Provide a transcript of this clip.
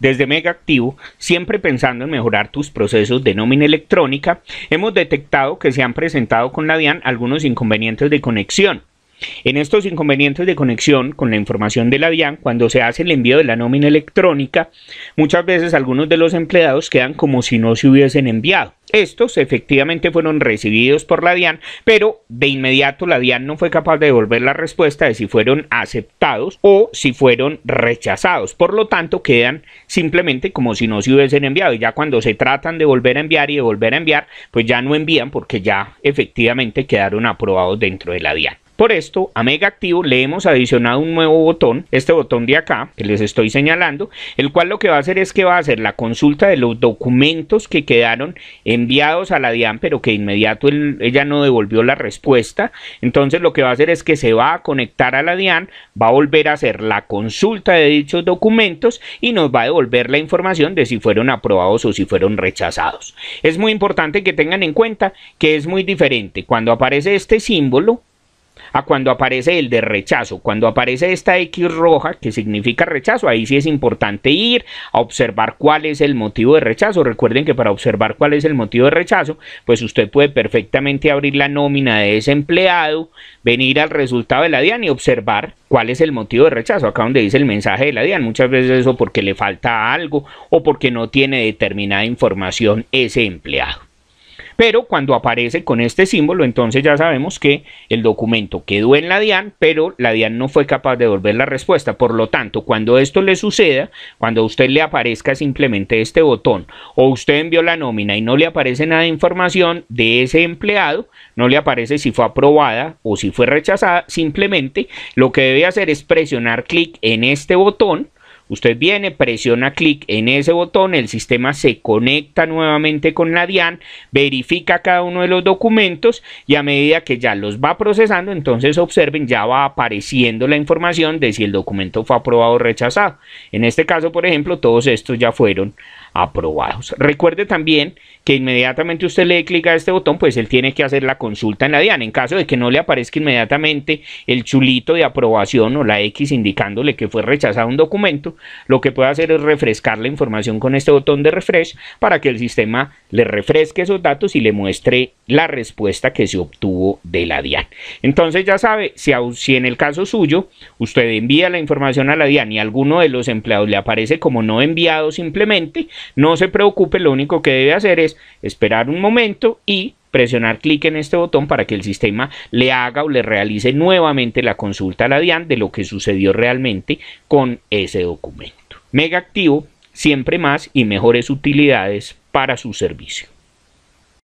Desde Mega Activo, siempre pensando en mejorar tus procesos de nómina electrónica, hemos detectado que se han presentado con la DIAN algunos inconvenientes de conexión. En estos inconvenientes de conexión con la información de la DIAN, cuando se hace el envío de la nómina electrónica, muchas veces algunos de los empleados quedan como si no se hubiesen enviado. Estos efectivamente fueron recibidos por la DIAN, pero de inmediato la DIAN no fue capaz de devolver la respuesta de si fueron aceptados o si fueron rechazados. Por lo tanto, quedan simplemente como si no se hubiesen enviado. Y ya cuando se tratan de volver a enviar y de volver a enviar, pues ya no envían porque ya efectivamente quedaron aprobados dentro de la DIAN. Por esto, a Mega Activo le hemos adicionado un nuevo botón, este botón de acá, que les estoy señalando, el cual lo que va a hacer es que va a hacer la consulta de los documentos que quedaron enviados a la DIAN, pero que de inmediato ella no devolvió la respuesta. Entonces lo que va a hacer es que se va a conectar a la DIAN, va a volver a hacer la consulta de dichos documentos y nos va a devolver la información de si fueron aprobados o si fueron rechazados. Es muy importante que tengan en cuenta que es muy diferente cuando aparece este símbolo a cuando aparece el de rechazo. Cuando aparece esta X roja, que significa rechazo, ahí sí es importante ir a observar cuál es el motivo de rechazo. Recuerden que para observar cuál es el motivo de rechazo, pues usted puede perfectamente abrir la nómina de ese empleado, venir al resultado de la DIAN y observar cuál es el motivo de rechazo. Acá donde dice el mensaje de la DIAN, muchas veces eso porque le falta algo o porque no tiene determinada información ese empleado. Pero cuando aparece con este símbolo, entonces ya sabemos que el documento quedó en la DIAN, pero la DIAN no fue capaz de devolver la respuesta. Por lo tanto, cuando esto le suceda, cuando a usted le aparezca simplemente este botón o usted envió la nómina y no le aparece nada de información de ese empleado, no le aparece si fue aprobada o si fue rechazada, simplemente lo que debe hacer es presionar clic en este botón Usted viene, presiona clic en ese botón, el sistema se conecta nuevamente con la DIAN, verifica cada uno de los documentos y a medida que ya los va procesando, entonces observen, ya va apareciendo la información de si el documento fue aprobado o rechazado. En este caso, por ejemplo, todos estos ya fueron aprobados. Recuerde también que inmediatamente usted le dé clic a este botón, pues él tiene que hacer la consulta en la DIAN. E. En caso de que no le aparezca inmediatamente el chulito de aprobación o la X indicándole que fue rechazado un documento, lo que puede hacer es refrescar la información con este botón de refresh para que el sistema le refresque esos datos y le muestre la respuesta que se obtuvo de la DIAN. E. Entonces ya sabe, si, si en el caso suyo usted envía la información a la DIAN e y alguno de los empleados le aparece como no enviado simplemente, no se preocupe, lo único que debe hacer es esperar un momento y presionar clic en este botón para que el sistema le haga o le realice nuevamente la consulta a la DIAN de lo que sucedió realmente con ese documento. Mega Activo, siempre más y mejores utilidades para su servicio.